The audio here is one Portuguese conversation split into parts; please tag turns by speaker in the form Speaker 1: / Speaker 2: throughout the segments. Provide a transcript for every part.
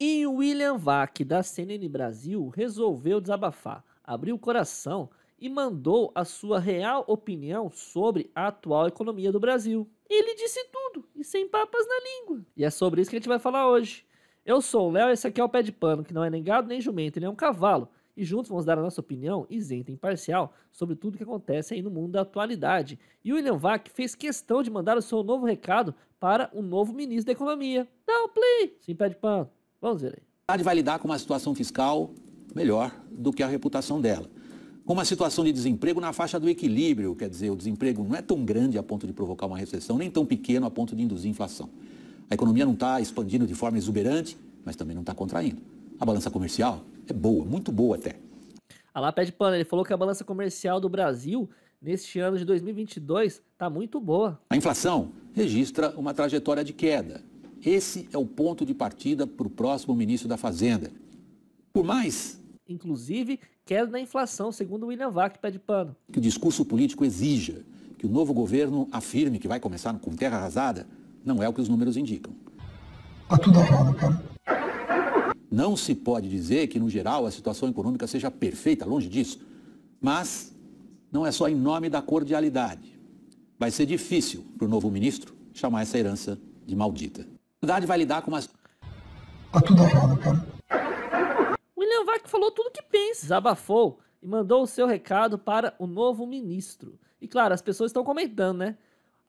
Speaker 1: E o William Vac, da CNN Brasil, resolveu desabafar, abriu o coração e mandou a sua real opinião sobre a atual economia do Brasil. Ele disse tudo, e sem papas na língua. E é sobre isso que a gente vai falar hoje. Eu sou o Léo, esse aqui é o Pé de Pano, que não é nem gado nem jumento, ele é um cavalo. E juntos vamos dar a nossa opinião isenta e imparcial sobre tudo que acontece aí no mundo da atualidade. E o William Vac fez questão de mandar o seu novo recado para o novo ministro da Economia. Dá um play! Sim, Pé de Pano. Vamos
Speaker 2: ver aí. A vai lidar com uma situação fiscal melhor do que a reputação dela. Com uma situação de desemprego na faixa do equilíbrio, quer dizer, o desemprego não é tão grande a ponto de provocar uma recessão, nem tão pequeno a ponto de induzir inflação. A economia não está expandindo de forma exuberante, mas também não está contraindo. A balança comercial é boa, muito boa até.
Speaker 1: A lá pede pano, ele falou que a balança comercial do Brasil neste ano de 2022 está muito boa.
Speaker 2: A inflação registra uma trajetória de queda, esse é o ponto de partida para o próximo ministro da Fazenda. Por mais. Inclusive, queda na inflação, segundo William Vac, pé de pano. Que o discurso político exija que o novo governo afirme que vai começar com terra arrasada, não é o que os números indicam. Está tudo errado, cara. Não se pode dizer que, no geral, a situação econômica seja perfeita, longe disso. Mas não é só em nome da cordialidade. Vai ser difícil para o novo ministro chamar essa herança de maldita faculdade vai lidar com umas. Tá tudo errado, cara. William
Speaker 1: Vac falou tudo que pensa. Desabafou e mandou o seu recado para o novo ministro. E claro, as pessoas estão comentando, né?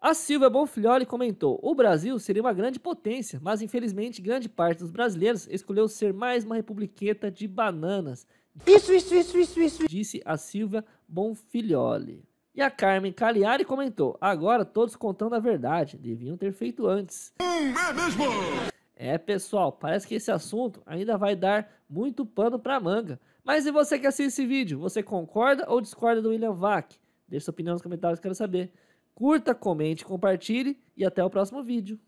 Speaker 1: A Silvia Bonfilholi comentou: O Brasil seria uma grande potência, mas infelizmente grande parte dos brasileiros escolheu ser mais uma republiqueta de bananas. Isso, isso, isso, isso, isso. Disse a Silvia Bonfilholi. E a Carmen Cagliari comentou: agora todos contando a verdade, deviam ter feito antes. Hum, é mesmo? É, pessoal, parece que esse assunto ainda vai dar muito pano pra manga. Mas e você que assiste esse vídeo? Você concorda ou discorda do William Vac? Deixe sua opinião nos comentários, quero saber. Curta, comente, compartilhe e até o próximo vídeo.